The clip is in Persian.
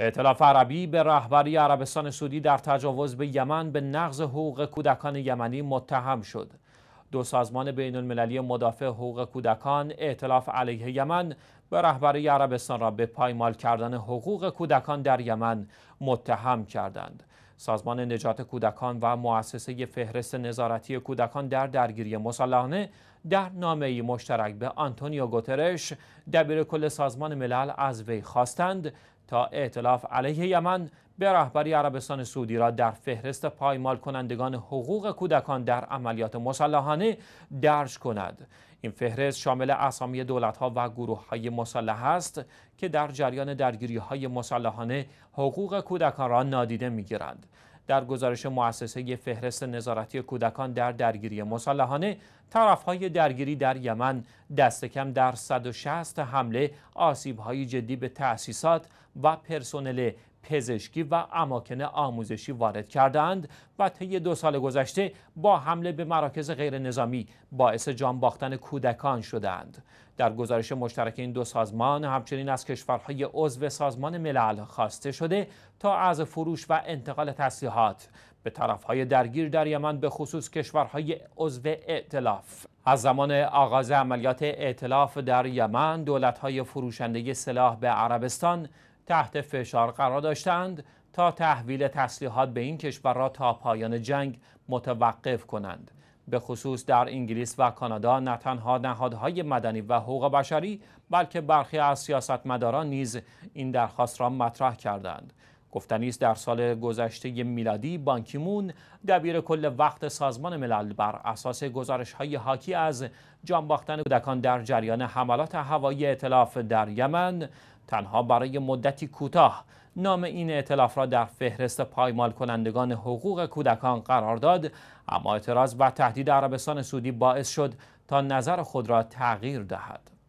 اعتلاف عربی به رهبری عربستان سعودی در تجاوز به یمن به نقض حقوق کودکان یمنی متهم شد. دو سازمان بین المللی مدافع حقوق کودکان اعتلاف علیه یمن به رهبری عربستان را به پایمال کردن حقوق کودکان در یمن متهم کردند. سازمان نجات کودکان و مؤسسه فهرست نظارتی کودکان در درگیری مسلحانه در نامه مشترک به آنتونیو گوترش دبیر کل سازمان ملل از وی خواستند تا اعتلاف علیه یمن به رهبری عربستان سعودی را در فهرست پایمال کنندگان حقوق کودکان در عملیات مسلحانه درج کند این فهرست شامل اسامی دولت‌ها و گروه‌های مسلح است که در جریان درگیری‌های مسلحانه حقوق کودکان را نادیده می‌گیرند. در گزارش مؤسسه فهرست نظارتی کودکان در درگیری مسلحانه های درگیری در یمن دست کم در 160 حمله های جدی به تأسیسات و پرسنل پزشکی و اماکن آموزشی وارد کردند و طی دو سال گذشته با حمله به مراکز غیر نظامی باعث جان باختن کودکان شدند. در گزارش مشترک این دو سازمان همچنین از کشورهای عضو سازمان ملل خواسته شده تا از فروش و انتقال تسلیحات به طرفهای درگیر در یمن به خصوص کشورهای عضو ائتلاف از زمان آغاز عملیات ائتلاف در یمن دولتهای فروشنده سلاح به عربستان تحت فشار قرار داشتند تا تحویل تسلیحات به این کشور را تا پایان جنگ متوقف کنند به خصوص در انگلیس و کانادا نه تنها نهادهای مدنی و حقوق بشری بلکه برخی از سیاستمداران نیز این درخواست را مطرح کردند گفتنی است در سال گذشته میلادی بانکیمون دبیر کل وقت سازمان ملل بر اساس گزارش های حاکی از جانباختن کودکان در جریان حملات هوایی اطلاف در یمن تنها برای مدتی کوتاه نام این اعتلاف را در فهرست پایمال کنندگان حقوق کودکان قرار داد اما اعتراض و تهدید عربستان سعودی باعث شد تا نظر خود را تغییر دهد